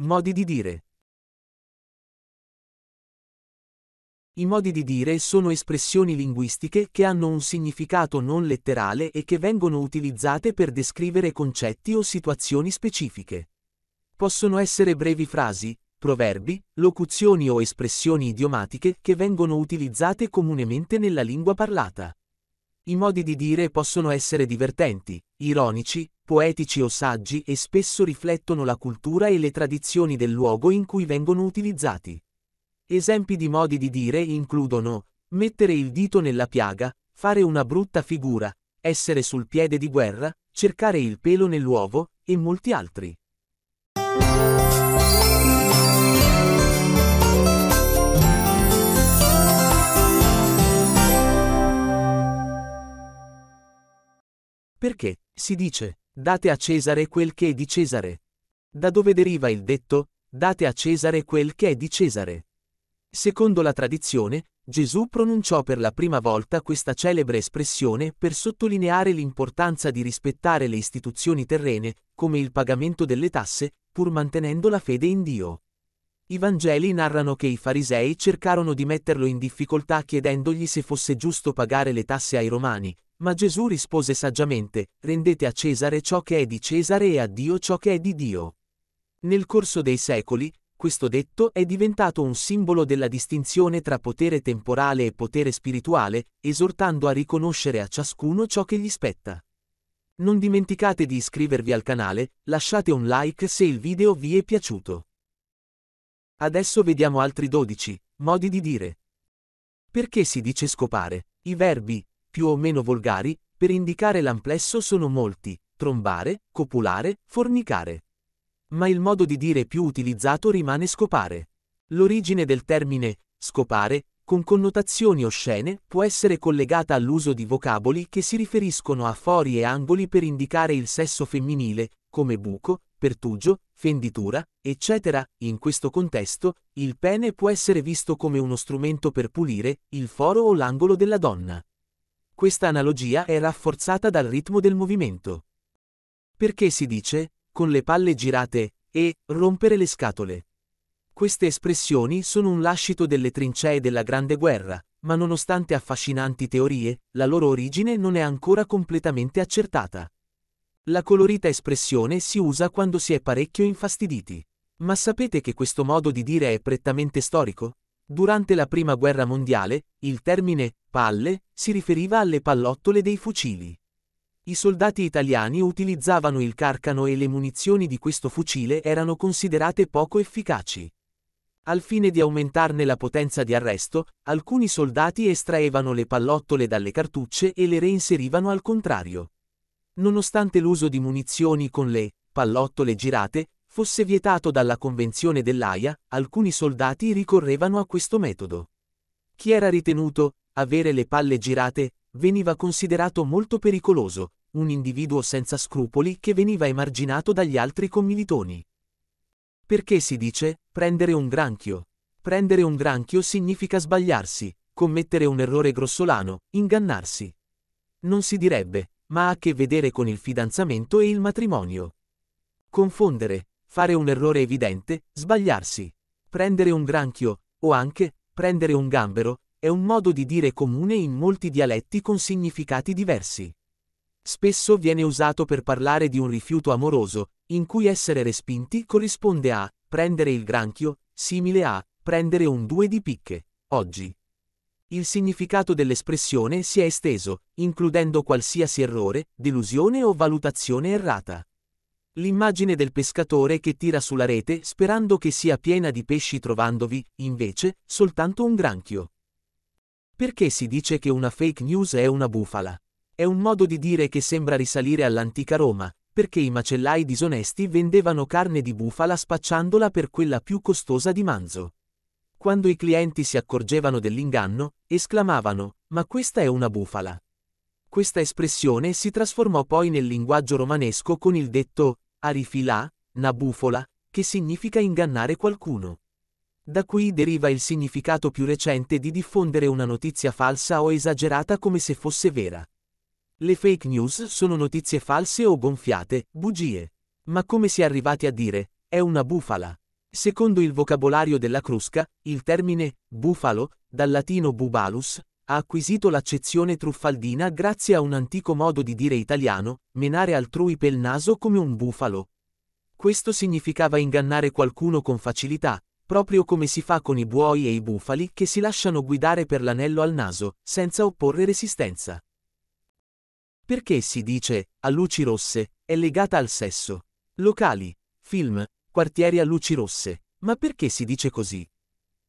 Modi di dire. I modi di dire sono espressioni linguistiche che hanno un significato non letterale e che vengono utilizzate per descrivere concetti o situazioni specifiche. Possono essere brevi frasi, proverbi, locuzioni o espressioni idiomatiche che vengono utilizzate comunemente nella lingua parlata. I modi di dire possono essere divertenti, ironici, poetici o saggi e spesso riflettono la cultura e le tradizioni del luogo in cui vengono utilizzati. Esempi di modi di dire includono mettere il dito nella piaga, fare una brutta figura, essere sul piede di guerra, cercare il pelo nell'uovo, e molti altri. Perché, si dice, Date a Cesare quel che è di Cesare. Da dove deriva il detto, date a Cesare quel che è di Cesare. Secondo la tradizione, Gesù pronunciò per la prima volta questa celebre espressione per sottolineare l'importanza di rispettare le istituzioni terrene, come il pagamento delle tasse, pur mantenendo la fede in Dio. I Vangeli narrano che i farisei cercarono di metterlo in difficoltà chiedendogli se fosse giusto pagare le tasse ai romani, ma Gesù rispose saggiamente, rendete a Cesare ciò che è di Cesare e a Dio ciò che è di Dio. Nel corso dei secoli, questo detto è diventato un simbolo della distinzione tra potere temporale e potere spirituale, esortando a riconoscere a ciascuno ciò che gli spetta. Non dimenticate di iscrivervi al canale, lasciate un like se il video vi è piaciuto. Adesso vediamo altri 12 modi di dire. Perché si dice scopare? I verbi più o meno volgari, per indicare l'amplesso sono molti, trombare, copulare, fornicare. Ma il modo di dire più utilizzato rimane scopare. L'origine del termine scopare, con connotazioni oscene, può essere collegata all'uso di vocaboli che si riferiscono a fori e angoli per indicare il sesso femminile, come buco, pertugio, fenditura, eccetera. In questo contesto, il pene può essere visto come uno strumento per pulire il foro o l'angolo della donna. Questa analogia è rafforzata dal ritmo del movimento. Perché si dice, con le palle girate, e rompere le scatole. Queste espressioni sono un lascito delle trincee della Grande Guerra, ma nonostante affascinanti teorie, la loro origine non è ancora completamente accertata. La colorita espressione si usa quando si è parecchio infastiditi. Ma sapete che questo modo di dire è prettamente storico? Durante la Prima Guerra Mondiale, il termine palle si riferiva alle pallottole dei fucili. I soldati italiani utilizzavano il carcano e le munizioni di questo fucile erano considerate poco efficaci. Al fine di aumentarne la potenza di arresto, alcuni soldati estraevano le pallottole dalle cartucce e le reinserivano al contrario. Nonostante l'uso di munizioni con le pallottole girate, fosse vietato dalla Convenzione dell'AIA, alcuni soldati ricorrevano a questo metodo. Chi era ritenuto avere le palle girate veniva considerato molto pericoloso, un individuo senza scrupoli che veniva emarginato dagli altri commilitoni. Perché si dice prendere un granchio? Prendere un granchio significa sbagliarsi, commettere un errore grossolano, ingannarsi. Non si direbbe, ma ha a che vedere con il fidanzamento e il matrimonio. Confondere, fare un errore evidente, sbagliarsi. Prendere un granchio, o anche, prendere un gambero, è un modo di dire comune in molti dialetti con significati diversi. Spesso viene usato per parlare di un rifiuto amoroso, in cui essere respinti corrisponde a prendere il granchio, simile a prendere un due di picche, oggi. Il significato dell'espressione si è esteso, includendo qualsiasi errore, delusione o valutazione errata. L'immagine del pescatore che tira sulla rete sperando che sia piena di pesci trovandovi, invece, soltanto un granchio. Perché si dice che una fake news è una bufala? È un modo di dire che sembra risalire all'antica Roma, perché i macellai disonesti vendevano carne di bufala spacciandola per quella più costosa di manzo. Quando i clienti si accorgevano dell'inganno, esclamavano, ma questa è una bufala. Questa espressione si trasformò poi nel linguaggio romanesco con il detto arifilà, bufola, che significa ingannare qualcuno. Da qui deriva il significato più recente di diffondere una notizia falsa o esagerata come se fosse vera. Le fake news sono notizie false o gonfiate, bugie. Ma come si è arrivati a dire, è una bufala. Secondo il vocabolario della Crusca, il termine bufalo, dal latino bubalus, ha acquisito l'accezione truffaldina grazie a un antico modo di dire italiano, menare altrui pel naso come un bufalo. Questo significava ingannare qualcuno con facilità, proprio come si fa con i buoi e i bufali che si lasciano guidare per l'anello al naso, senza opporre resistenza. Perché si dice, a luci rosse, è legata al sesso. Locali, film, quartieri a luci rosse. Ma perché si dice così?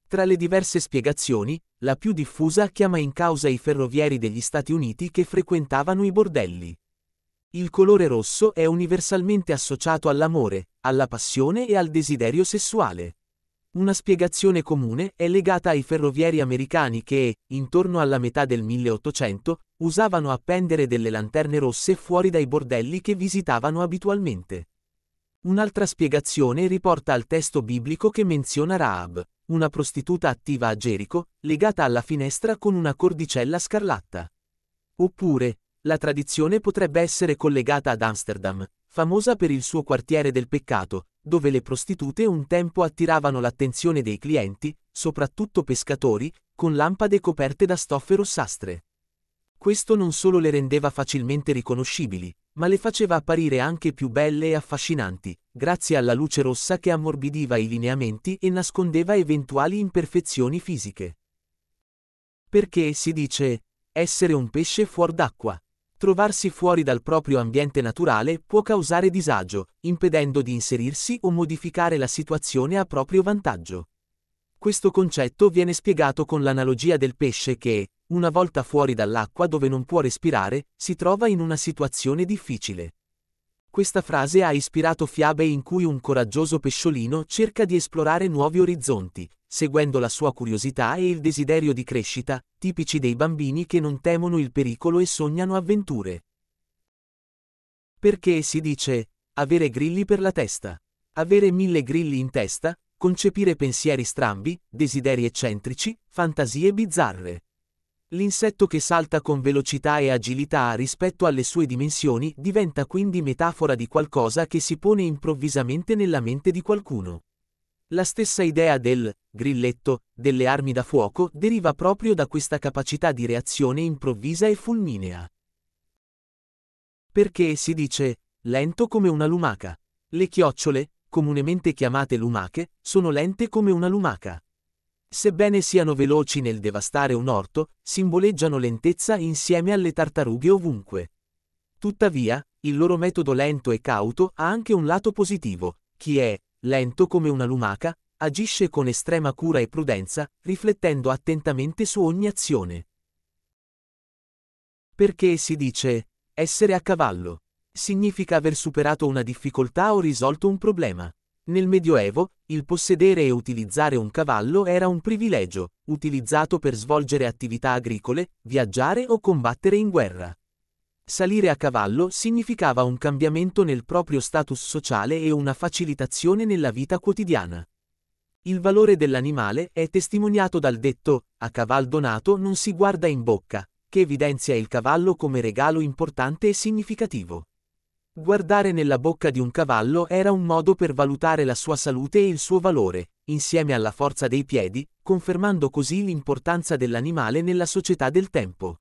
Tra le diverse spiegazioni, la più diffusa chiama in causa i ferrovieri degli Stati Uniti che frequentavano i bordelli. Il colore rosso è universalmente associato all'amore, alla passione e al desiderio sessuale. Una spiegazione comune è legata ai ferrovieri americani che, intorno alla metà del 1800, usavano appendere delle lanterne rosse fuori dai bordelli che visitavano abitualmente. Un'altra spiegazione riporta al testo biblico che menziona Raab, una prostituta attiva a Gerico, legata alla finestra con una cordicella scarlatta. Oppure, la tradizione potrebbe essere collegata ad Amsterdam, famosa per il suo quartiere del peccato, dove le prostitute un tempo attiravano l'attenzione dei clienti, soprattutto pescatori, con lampade coperte da stoffe rossastre. Questo non solo le rendeva facilmente riconoscibili, ma le faceva apparire anche più belle e affascinanti, grazie alla luce rossa che ammorbidiva i lineamenti e nascondeva eventuali imperfezioni fisiche. Perché, si dice, essere un pesce fuor d'acqua. Trovarsi fuori dal proprio ambiente naturale può causare disagio, impedendo di inserirsi o modificare la situazione a proprio vantaggio. Questo concetto viene spiegato con l'analogia del pesce che, una volta fuori dall'acqua dove non può respirare, si trova in una situazione difficile. Questa frase ha ispirato fiabe in cui un coraggioso pesciolino cerca di esplorare nuovi orizzonti, seguendo la sua curiosità e il desiderio di crescita, tipici dei bambini che non temono il pericolo e sognano avventure. Perché si dice avere grilli per la testa? Avere mille grilli in testa concepire pensieri strambi, desideri eccentrici, fantasie bizzarre. L'insetto che salta con velocità e agilità rispetto alle sue dimensioni diventa quindi metafora di qualcosa che si pone improvvisamente nella mente di qualcuno. La stessa idea del grilletto delle armi da fuoco deriva proprio da questa capacità di reazione improvvisa e fulminea. Perché si dice lento come una lumaca. Le chiocciole, comunemente chiamate lumache, sono lente come una lumaca. Sebbene siano veloci nel devastare un orto, simboleggiano lentezza insieme alle tartarughe ovunque. Tuttavia, il loro metodo lento e cauto ha anche un lato positivo. Chi è lento come una lumaca agisce con estrema cura e prudenza, riflettendo attentamente su ogni azione. Perché si dice essere a cavallo? significa aver superato una difficoltà o risolto un problema. Nel Medioevo, il possedere e utilizzare un cavallo era un privilegio, utilizzato per svolgere attività agricole, viaggiare o combattere in guerra. Salire a cavallo significava un cambiamento nel proprio status sociale e una facilitazione nella vita quotidiana. Il valore dell'animale è testimoniato dal detto a cavallo nato non si guarda in bocca, che evidenzia il cavallo come regalo importante e significativo. Guardare nella bocca di un cavallo era un modo per valutare la sua salute e il suo valore, insieme alla forza dei piedi, confermando così l'importanza dell'animale nella società del tempo.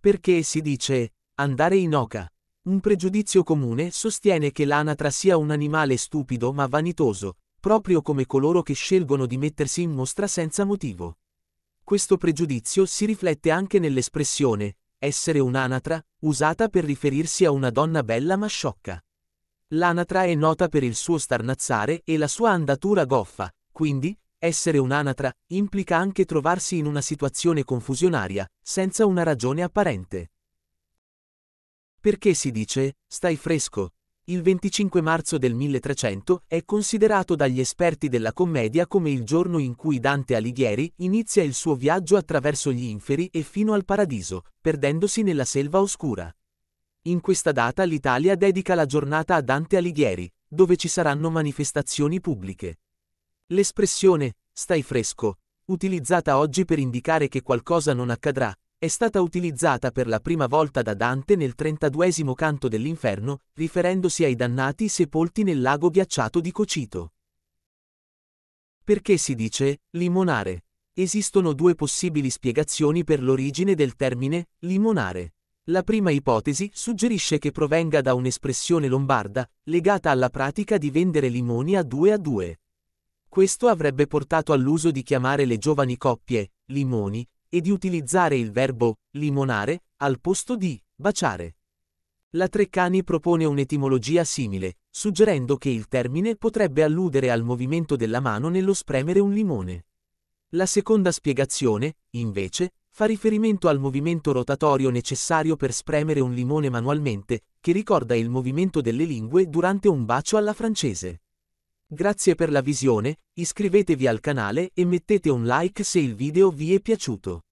Perché si dice andare in oca? Un pregiudizio comune sostiene che l'anatra sia un animale stupido ma vanitoso, proprio come coloro che scelgono di mettersi in mostra senza motivo. Questo pregiudizio si riflette anche nell'espressione essere un'anatra, usata per riferirsi a una donna bella ma sciocca. L'anatra è nota per il suo starnazzare e la sua andatura goffa, quindi, essere un'anatra implica anche trovarsi in una situazione confusionaria, senza una ragione apparente. Perché si dice, stai fresco, il 25 marzo del 1300 è considerato dagli esperti della commedia come il giorno in cui Dante Alighieri inizia il suo viaggio attraverso gli inferi e fino al paradiso, perdendosi nella selva oscura. In questa data l'Italia dedica la giornata a Dante Alighieri, dove ci saranno manifestazioni pubbliche. L'espressione stai fresco, utilizzata oggi per indicare che qualcosa non accadrà, è stata utilizzata per la prima volta da Dante nel 32 canto dell'inferno, riferendosi ai dannati sepolti nel lago ghiacciato di Cocito. Perché si dice limonare? Esistono due possibili spiegazioni per l'origine del termine limonare. La prima ipotesi suggerisce che provenga da un'espressione lombarda, legata alla pratica di vendere limoni a due a due. Questo avrebbe portato all'uso di chiamare le giovani coppie, limoni, e di utilizzare il verbo limonare al posto di baciare. La Treccani propone un'etimologia simile, suggerendo che il termine potrebbe alludere al movimento della mano nello spremere un limone. La seconda spiegazione, invece, fa riferimento al movimento rotatorio necessario per spremere un limone manualmente, che ricorda il movimento delle lingue durante un bacio alla francese. Grazie per la visione, iscrivetevi al canale e mettete un like se il video vi è piaciuto.